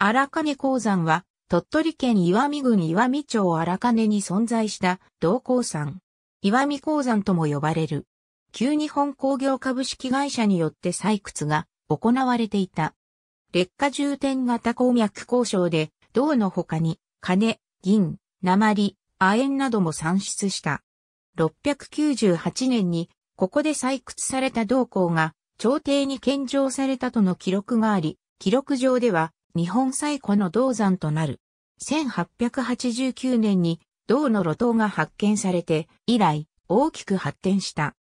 荒金鉱山は、鳥取県岩見郡岩見町荒金に存在した銅鉱山。岩見鉱山とも呼ばれる。旧日本工業株式会社によって採掘が行われていた。劣化重点型鉱脈鉱床で、銅の他に、金、銀、鉛、亜鉛なども産出した。698年に、ここで採掘された銅鉱が、朝廷に献上されたとの記録があり、記録上では、日本最古の銅山となる。1889年に銅の路頭が発見されて以来大きく発展した。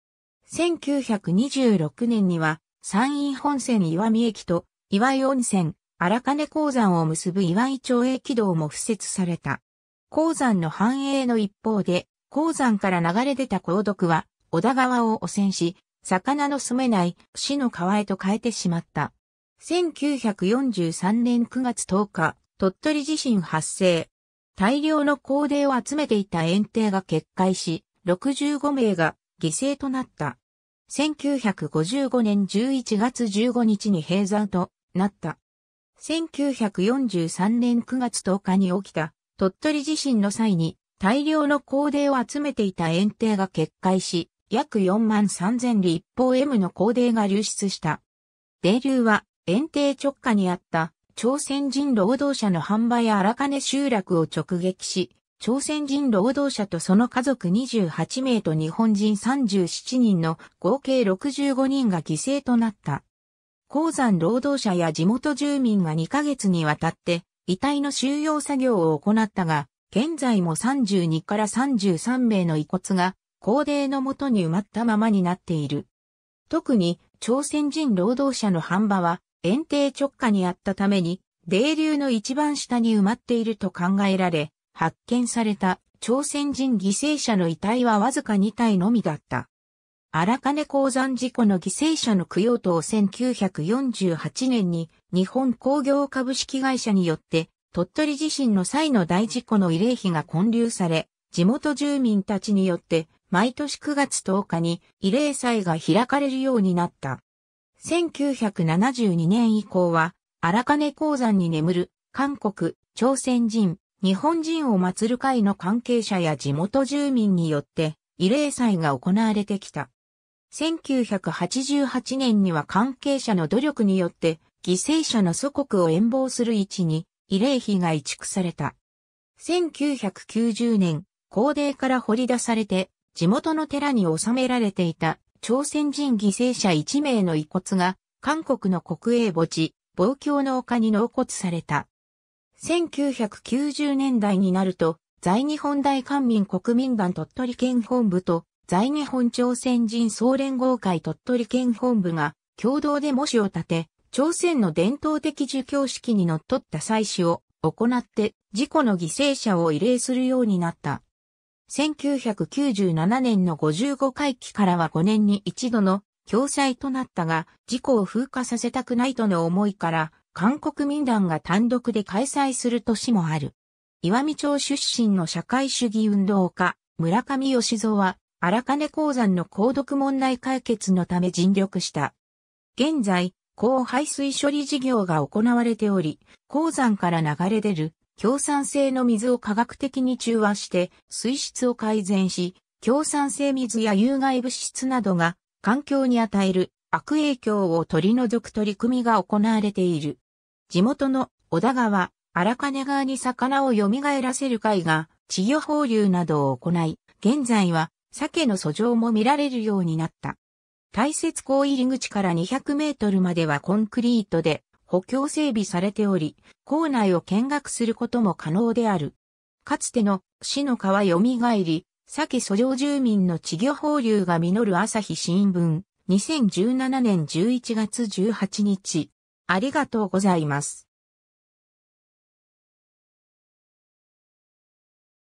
1926年には山陰本線岩見駅と岩井温泉、荒金鉱山を結ぶ岩井町駅道も付設された。鉱山の繁栄の一方で、鉱山から流れ出た鉱毒は、小田川を汚染し、魚の住めない死の川へと変えてしまった。1943年9月10日、鳥取地震発生。大量の高齢を集めていた園庭が決壊し、65名が犠牲となった。1955年11月15日に閉山となった。1943年9月10日に起きた鳥取地震の際に大量の高齢を集めていた園庭が決壊し、約4万3000立方 M の高齢が流出した。泥流は遠定直下にあった朝鮮人労働者の販売や荒金集落を直撃し、朝鮮人労働者とその家族28名と日本人37人の合計65人が犠牲となった。鉱山労働者や地元住民が2ヶ月にわたって遺体の収容作業を行ったが、現在も32から33名の遺骨が高齢のもとに埋まったままになっている。特に朝鮮人労働者の販売は限定直下にあったために、泥流の一番下に埋まっていると考えられ、発見された朝鮮人犠牲者の遺体はわずか2体のみだった。荒金鉱山事故の犠牲者の供養塔を1948年に日本工業株式会社によって鳥取地震の際の大事故の慰霊碑が建立され、地元住民たちによって毎年9月10日に慰霊祭が開かれるようになった。1972年以降は、荒金鉱山に眠る、韓国、朝鮮人、日本人を祀る会の関係者や地元住民によって、慰霊祭が行われてきた。1988年には関係者の努力によって、犠牲者の祖国を遠望する位置に、慰霊碑が移築された。1990年、高齢から掘り出されて、地元の寺に収められていた朝鮮人犠牲者1名の遺骨が、韓国の国営墓地、望郷の丘に納骨された。1990年代になると、在日本大官民国民団鳥取県本部と、在日本朝鮮人総連合会鳥取県本部が、共同で模試を立て、朝鮮の伝統的儒教式に則っった祭祀を行って、事故の犠牲者を慰霊するようになった。1997年の55回期からは5年に一度の共催となったが、事故を風化させたくないとの思いから、韓国民団が単独で開催する年もある。岩見町出身の社会主義運動家、村上義蔵は、荒金鉱山の鉱毒問題解決のため尽力した。現在、高排水処理事業が行われており、鉱山から流れ出る強酸性の水を科学的に中和して水質を改善し、強酸性水や有害物質などが環境に与える悪影響を取り除く取り組みが行われている。地元の小田川、荒金川に魚を蘇らせる会が稚魚放流などを行い、現在は鮭の遡上も見られるようになった。大雪港入り口から200メートルまではコンクリートで補強整備されており、校内を見学することも可能である。かつての市の川蘇り、先訴状住民の稚魚放流が実る朝日新聞、2017年11月18日。ありがとうございます。